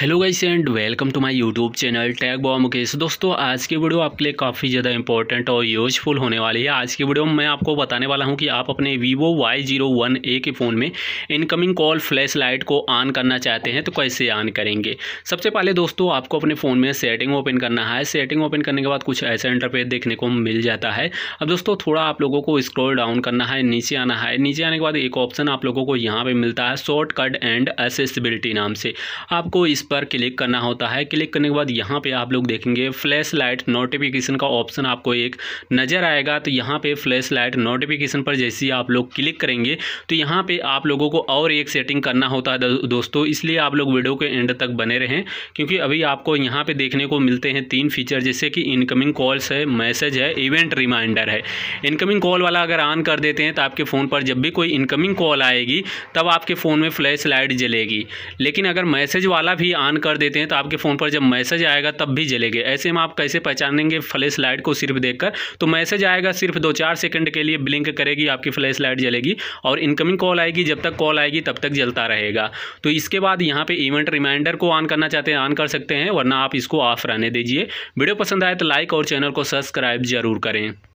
hello guys and welcome to my YouTube channel टैग बॉम मुकेश दोस्तों आज की वीडियो आपके लिए काफ़ी ज़्यादा इंपॉर्टेंट और यूजफुल होने वाली है आज की वीडियो में मैं आपको बताने वाला हूं कि आप अपने Vivo Y zero one A के फ़ोन में इनकमिंग कॉल फ्लैश लाइट को ऑन करना चाहते हैं तो कैसे ऑन करेंगे सबसे पहले दोस्तों आपको अपने फ़ोन में सेटिंग ओपन करना है सेटिंग ओपन करने के बाद कुछ ऐसा इंटरपेज देखने को मिल जाता है अब दोस्तों थोड़ा आप लोगों को स्क्रोल डाउन करना है नीचे आना है नीचे आने के बाद एक ऑप्शन आप लोगों को यहाँ पर मिलता है शॉर्टकट एंड असेसिबिलिटी नाम से आपको इस इस पर क्लिक करना होता है क्लिक करने के बाद यहाँ पे आप लोग देखेंगे फ्लैश लाइट नोटिफिकेशन का ऑप्शन आपको एक नज़र आएगा तो यहाँ पे फ्लैश लाइट नोटिफिकेशन पर जैसे ही आप लोग क्लिक करेंगे तो यहाँ पे आप लोगों को और एक सेटिंग करना होता है दोस्तों इसलिए आप लोग वीडियो के एंड तक बने रहें क्योंकि अभी आपको यहाँ पर देखने को मिलते हैं तीन फीचर जैसे कि इनकमिंग कॉल्स है मैसेज है इवेंट रिमाइंडर है इनकमिंग कॉल वाला अगर ऑन कर देते हैं तो आपके फ़ोन पर जब भी कोई इनकमिंग कॉल आएगी तब आपके फ़ोन में फ्लैश लाइट जलेगी लेकिन अगर मैसेज वाला भी ही ऑन कर देते हैं तो आपके फ़ोन पर जब मैसेज आएगा तब भी जलेंगे ऐसे में आप कैसे पहचानेंगे फ्लैश लाइट को सिर्फ देखकर तो मैसेज आएगा सिर्फ दो चार सेकंड के लिए ब्लिंक करेगी आपकी फ्लैश लाइट जलेगी और इनकमिंग कॉल आएगी जब तक कॉल आएगी तब तक जलता रहेगा तो इसके बाद यहाँ पर इवेंट रिमाइंडर को ऑन करना चाहते हैं ऑन कर सकते हैं वरना आप इसको ऑफ रहने दीजिए वीडियो पसंद आए तो लाइक और चैनल को सब्सक्राइब जरूर करें